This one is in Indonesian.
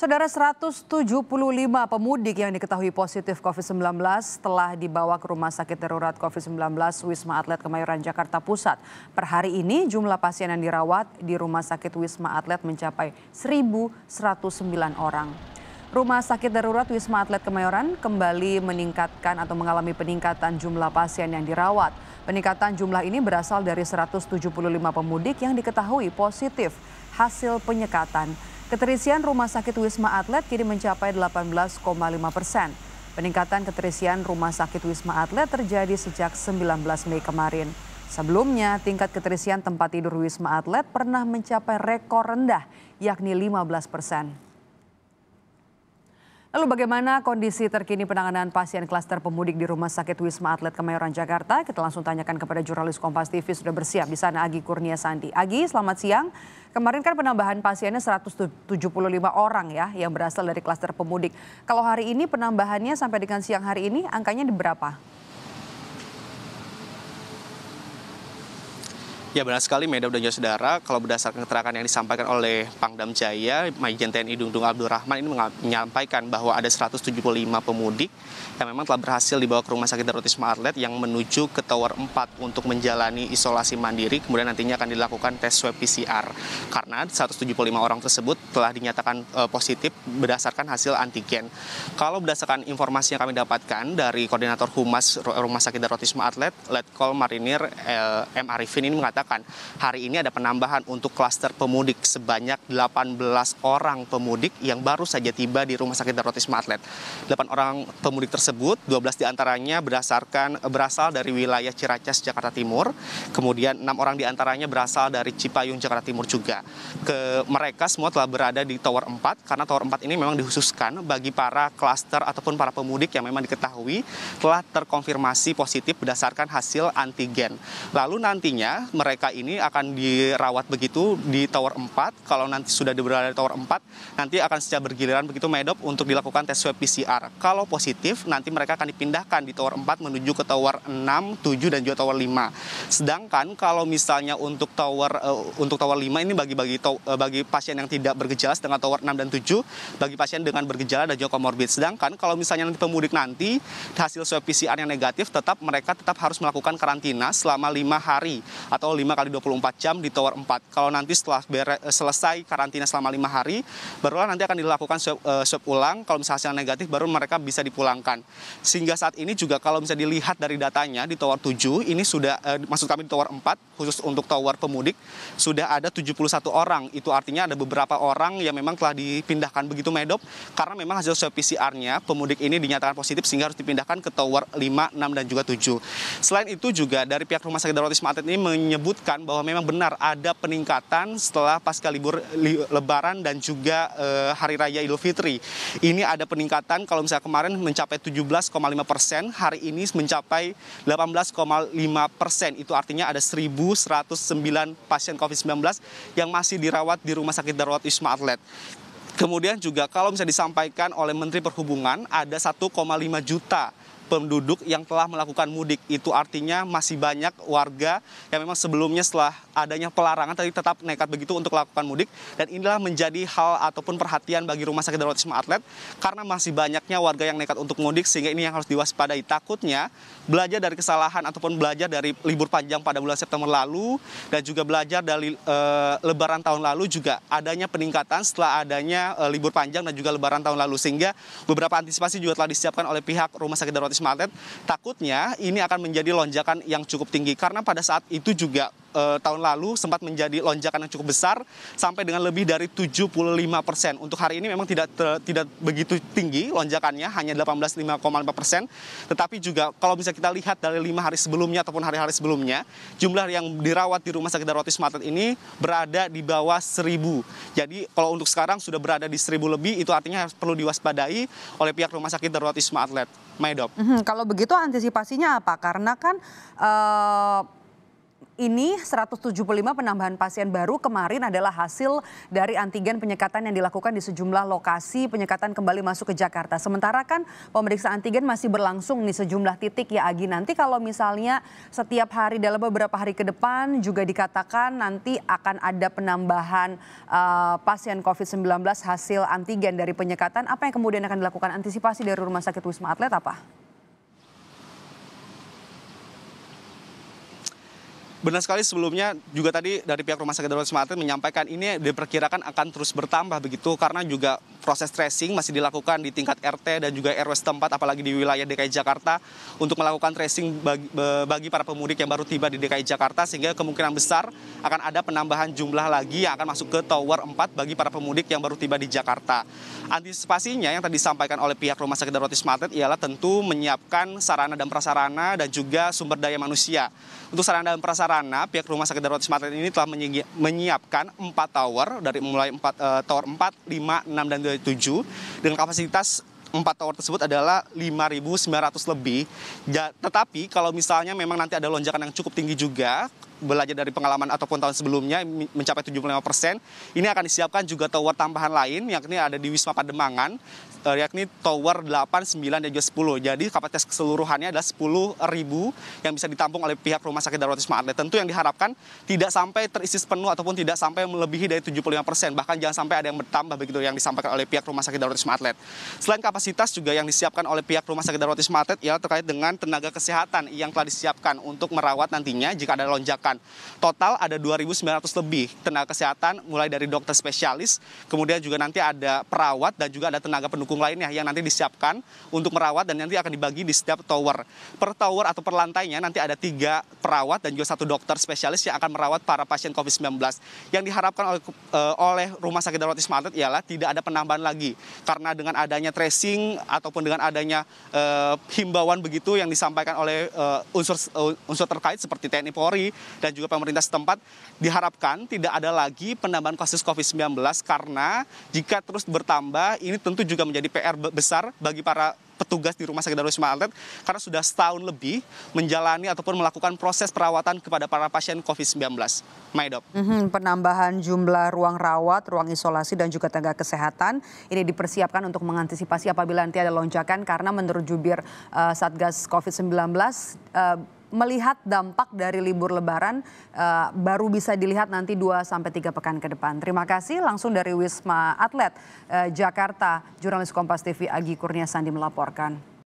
Saudara 175 pemudik yang diketahui positif COVID-19 telah dibawa ke Rumah Sakit Darurat COVID-19 Wisma Atlet Kemayoran Jakarta Pusat. Per hari ini jumlah pasien yang dirawat di Rumah Sakit Wisma Atlet mencapai 1.109 orang. Rumah Sakit Darurat Wisma Atlet Kemayoran kembali meningkatkan atau mengalami peningkatan jumlah pasien yang dirawat. Peningkatan jumlah ini berasal dari 175 pemudik yang diketahui positif hasil penyekatan. Keterisian rumah sakit Wisma Atlet kini mencapai 18,5 persen. Peningkatan keterisian rumah sakit Wisma Atlet terjadi sejak 19 Mei kemarin. Sebelumnya, tingkat keterisian tempat tidur Wisma Atlet pernah mencapai rekor rendah, yakni 15 persen. Lalu bagaimana kondisi terkini penanganan pasien klaster pemudik di Rumah Sakit Wisma Atlet Kemayoran Jakarta? Kita langsung tanyakan kepada jurnalis Kompas TV sudah bersiap di sana Agi Kurnia Sandi. Agi, selamat siang. Kemarin kan penambahan pasiennya 175 orang ya yang berasal dari klaster pemudik. Kalau hari ini penambahannya sampai dengan siang hari ini angkanya di berapa? Ya benar sekali Meda dan saudara, kalau berdasarkan keterangan yang disampaikan oleh Pangdam Jaya, Majen TNI Dungdung Abdul Rahman ini menyampaikan bahwa ada 175 pemudik yang memang telah berhasil dibawa ke Rumah Sakit Darurat Wisma Atlet yang menuju ke Tower 4 untuk menjalani isolasi mandiri, kemudian nantinya akan dilakukan tes swab PCR. Karena 175 orang tersebut telah dinyatakan eh, positif berdasarkan hasil antigen. Kalau berdasarkan informasi yang kami dapatkan dari Koordinator Humas Rumah Sakit Darurat Wisma Atlet, Letkol Marinir eh, M. Arifin ini mengatakan mengatakan hari ini ada penambahan untuk klaster pemudik sebanyak 18 orang pemudik yang baru saja tiba di Rumah Sakit Darurat Wisma Atlet. 8 orang pemudik tersebut, 12 diantaranya berdasarkan berasal dari wilayah Ciracas, Jakarta Timur. Kemudian 6 orang diantaranya berasal dari Cipayung, Jakarta Timur juga. Ke mereka semua telah berada di Tower 4 karena Tower 4 ini memang dihususkan bagi para klaster ataupun para pemudik yang memang diketahui telah terkonfirmasi positif berdasarkan hasil antigen. Lalu nantinya mereka mereka ini akan dirawat begitu di Tower 4. Kalau nanti sudah berada di Tower 4, nanti akan secara bergiliran begitu medop untuk dilakukan tes swab PCR. Kalau positif, nanti mereka akan dipindahkan di Tower 4 menuju ke Tower 6, 7, dan juga Tower 5. Sedangkan kalau misalnya untuk Tower uh, untuk Tower 5 ini bagi-bagi uh, bagi pasien yang tidak bergejala, dengan Tower 6 dan 7 bagi pasien dengan bergejala dan juga komorbid. Sedangkan kalau misalnya nanti pemudik nanti hasil swab PCR yang negatif, tetap mereka tetap harus melakukan karantina selama lima hari atau 5 kali 24 jam di Tower 4. Kalau nanti setelah eh, selesai karantina selama 5 hari, barulah nanti akan dilakukan swab, uh, swab ulang. Kalau misalnya hasilnya negatif, baru mereka bisa dipulangkan. Sehingga saat ini juga kalau bisa dilihat dari datanya di Tower 7, ini sudah, uh, maksud kami di Tower 4, khusus untuk Tower pemudik, sudah ada 71 orang. Itu artinya ada beberapa orang yang memang telah dipindahkan begitu medop, karena memang hasil swab PCR-nya pemudik ini dinyatakan positif sehingga harus dipindahkan ke Tower 5, 6, dan juga 7. Selain itu juga dari pihak Rumah Sakit Darurat Wisma Atlet ini menyebut menyebutkan bahwa memang benar ada peningkatan setelah pasca libur li, lebaran dan juga e, hari raya Idul Fitri. Ini ada peningkatan kalau misalnya kemarin mencapai 17,5 persen, hari ini mencapai 18,5 persen. Itu artinya ada 1.109 pasien COVID-19 yang masih dirawat di Rumah Sakit Darurat Wisma Atlet. Kemudian juga kalau misalnya disampaikan oleh Menteri Perhubungan ada 1,5 juta penduduk yang telah melakukan mudik. Itu artinya masih banyak warga yang memang sebelumnya setelah adanya pelarangan tadi tetap nekat begitu untuk melakukan mudik. Dan inilah menjadi hal ataupun perhatian bagi Rumah Sakit Darurat Wisma Atlet karena masih banyaknya warga yang nekat untuk mudik sehingga ini yang harus diwaspadai. Takutnya belajar dari kesalahan ataupun belajar dari libur panjang pada bulan September lalu dan juga belajar dari e, lebaran tahun lalu juga adanya peningkatan setelah adanya e, libur panjang dan juga lebaran tahun lalu sehingga beberapa antisipasi juga telah disiapkan oleh pihak Rumah Sakit Darurat Wisma Atlet takutnya ini akan menjadi lonjakan yang cukup tinggi karena pada saat itu juga eh, tahun lalu sempat menjadi lonjakan yang cukup besar sampai dengan lebih dari 75 persen. Untuk hari ini memang tidak ter, tidak begitu tinggi lonjakannya hanya 18,5 persen. Tetapi juga kalau bisa kita lihat dari lima hari sebelumnya ataupun hari-hari sebelumnya jumlah yang dirawat di rumah sakit Darurat Wisma Atlet ini berada di bawah seribu Jadi kalau untuk sekarang sudah berada di seribu lebih itu artinya harus perlu diwaspadai oleh pihak rumah sakit Darurat Wisma Atlet. Mm -hmm. Kalau begitu antisipasinya apa? Karena kan uh ini 175 penambahan pasien baru kemarin adalah hasil dari antigen penyekatan yang dilakukan di sejumlah lokasi penyekatan kembali masuk ke Jakarta. Sementara kan pemeriksaan antigen masih berlangsung di sejumlah titik ya Agi. Nanti kalau misalnya setiap hari dalam beberapa hari ke depan juga dikatakan nanti akan ada penambahan uh, pasien COVID-19 hasil antigen dari penyekatan. Apa yang kemudian akan dilakukan antisipasi dari Rumah Sakit Wisma Atlet apa? benar sekali sebelumnya juga tadi dari pihak Rumah Sakit Darurat Wisma Atlet menyampaikan ini diperkirakan akan terus bertambah begitu karena juga proses tracing masih dilakukan di tingkat RT dan juga RW setempat apalagi di wilayah DKI Jakarta untuk melakukan tracing bagi, para pemudik yang baru tiba di DKI Jakarta sehingga kemungkinan besar akan ada penambahan jumlah lagi yang akan masuk ke tower 4 bagi para pemudik yang baru tiba di Jakarta. Antisipasinya yang tadi disampaikan oleh pihak Rumah Sakit Darurat Wisma Atlet ialah tentu menyiapkan sarana dan prasarana dan juga sumber daya manusia. Untuk sarana dan prasarana, pihak Rumah Sakit Darurat Wisma Atlet ini telah menyiapkan 4 tower dari mulai 4 uh, eh, tower 4, 5, 6 dan tujuh dengan kapasitas empat tower tersebut adalah 5.900 lebih. Ja, tetapi kalau misalnya memang nanti ada lonjakan yang cukup tinggi juga, belajar dari pengalaman ataupun tahun sebelumnya mencapai 75 persen. Ini akan disiapkan juga tower tambahan lain, yakni ada di Wisma Pademangan, eh, yakni tower 8, 9, dan juga 10. Jadi kapasitas keseluruhannya adalah 10 ribu yang bisa ditampung oleh pihak Rumah Sakit Darurat Wisma Atlet. Tentu yang diharapkan tidak sampai terisi penuh ataupun tidak sampai melebihi dari 75 persen, bahkan jangan sampai ada yang bertambah begitu yang disampaikan oleh pihak Rumah Sakit Darurat Wisma Atlet. Selain kapasitas juga yang disiapkan oleh pihak Rumah Sakit Darurat Wisma Atlet ialah terkait dengan tenaga kesehatan yang telah disiapkan untuk merawat nantinya jika ada lonjakan kesehatan. Total ada 2.900 lebih tenaga kesehatan mulai dari dokter spesialis, kemudian juga nanti ada perawat dan juga ada tenaga pendukung lainnya yang nanti disiapkan untuk merawat dan nanti akan dibagi di setiap tower. Per tower atau per lantainya nanti ada tiga perawat dan juga satu dokter spesialis yang akan merawat para pasien COVID-19. Yang diharapkan oleh, eh, oleh Rumah Sakit Darurat Wisma Atlet ialah tidak ada penambahan lagi karena dengan adanya tracing ataupun dengan adanya eh, himbauan begitu yang disampaikan oleh eh, unsur unsur terkait seperti TNI Polri dan juga pemerintah setempat diharapkan tidak ada lagi penambahan kasus COVID-19 karena jika terus bertambah ini tentu juga menjadi PR besar bagi para petugas di Rumah Sakit Darul Wisma Atlet karena sudah setahun lebih menjalani ataupun melakukan proses perawatan kepada para pasien COVID-19. Maidop. Mm -hmm, penambahan jumlah ruang rawat, ruang isolasi dan juga tenaga kesehatan ini dipersiapkan untuk mengantisipasi apabila nanti ada lonjakan karena menurut jubir uh, Satgas COVID-19 uh, melihat dampak dari libur lebaran uh, baru bisa dilihat nanti 2 3 pekan ke depan. Terima kasih langsung dari Wisma Atlet uh, Jakarta, jurnalis Kompas TV Agi Kurnia Sandi melaporkan.